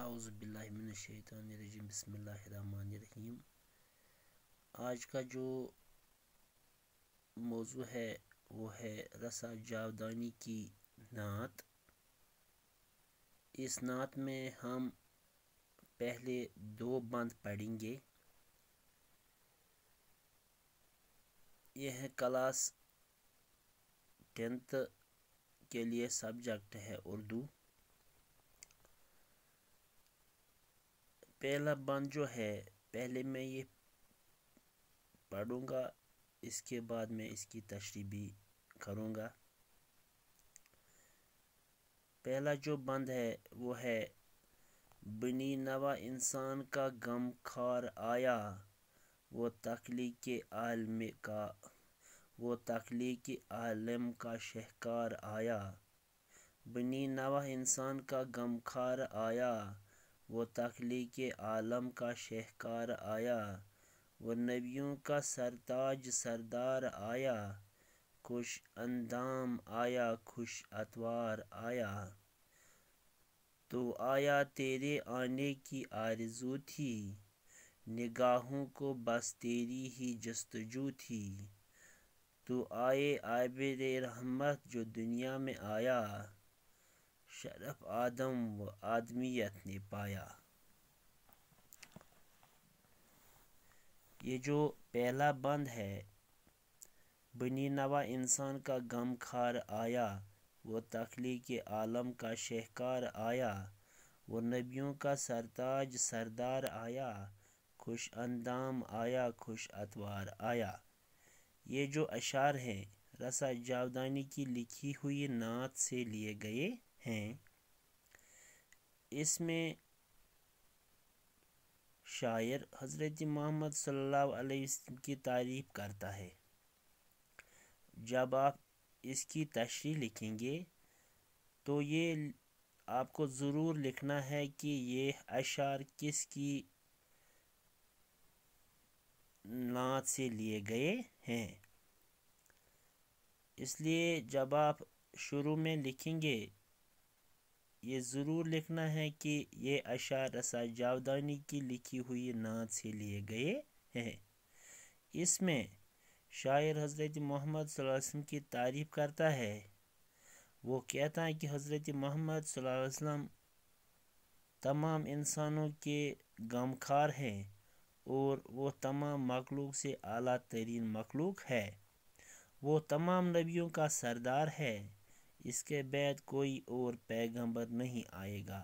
आउज़बिल्लिमिनशैतरजीम बसमीम आज का जो मौजू है वो है रसा जावदानी की नात इस नात में हम पहले दो बंद पढ़ेंगे यह है क्लास टेंथ के लिए सब्जेक्ट है उर्दू पहला बंद जो है पहले मैं ये पढ़ूँगा इसके बाद मैं इसकी तशरी भी करूँगा पहला जो बंद है वो है बनी नवा इंसान का गम खार आया वो तख्लीक के आलम का वो के आलम का शहकार आया बनी नवा इंसान का गम खार आया वो तख्ली आलम का शहकार आया व नबियों का सरताज सरदार आया खुश अंदाम आया खुश अतवार आया तो आया तेरे आने की आरजू थी निगाहों को बस तेरी ही जस्तजू थी तो आए आबिर रहमत जो दुनिया में आया शरफ आदम व आदमियत ने पाया ये जो पहला बंद है बनी नवा इंसान का गम खार आया वो तखली के आलम का शहकार आया वो नबियों का सरताज सरदार आया खुश अंदाम आया खुश अतवार आया ये जो अशार हैं रसा जावदानी की लिखी हुई नात से लिए गए हैं इसमें शायर हज़रत मोहम्मद सल्लल्लाहु अलैहि वसल्लम की तारीफ करता है जब आप इसकी तशरी लिखेंगे तो ये आपको ज़रूर लिखना है कि ये अशार किस की नात से लिए गए हैं इसलिए जब आप शुरू में लिखेंगे ये ज़रूर लिखना है कि ये अशार रसा जावदानी की लिखी हुई नात से लिए गए हैं इसमें शायर हज़रत मोहम्मद की तारीफ़ करता है वो कहता है कि हज़रत मोहम्मद तमाम इंसानों के गमखार हैं और वो तमाम मखलूक से अली तरीन मखलूक है वो तमाम नबियों का सरदार है इसके बाद कोई और पैगंबर नहीं आएगा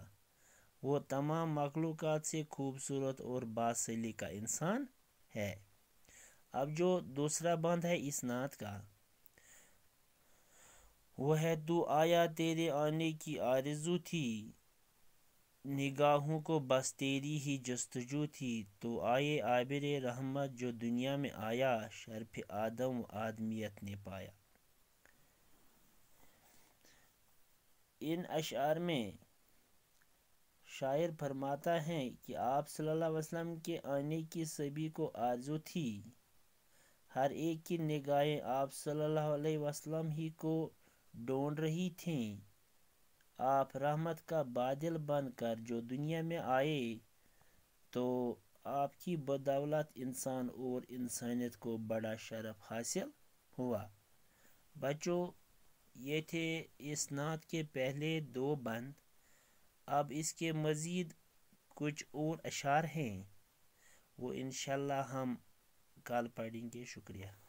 वो तमाम मखलूक से खूबसूरत और बासली का इंसान है अब जो दूसरा बंद है इस नात का वो है तू आया तेरे आने की आरजू थी निगाहों को बस तेरी ही जस्तजू थी तो आए आबिर रहमत जो दुनिया में आया शर्फ आदम आदमियत ने पाया इन अशार में शायर फरमाता है कि आप सल्लल्लाहु अलैहि वसल्लम के आने की सभी को आरजू थी हर एक की निगाहें आप सल्लल्लाहु अलैहि वसल्लम ही को ढूंढ रही थीं आप रहमत का बादल बनकर जो दुनिया में आए तो आपकी बदौलत इंसान और इंसानियत को बड़ा शरफ हासिल हुआ बच्चों ये थे नात के पहले दो बंद अब इसके मज़ीद कुछ और अशार हैं वो इन हम कल पढ़ेंगे शुक्रिया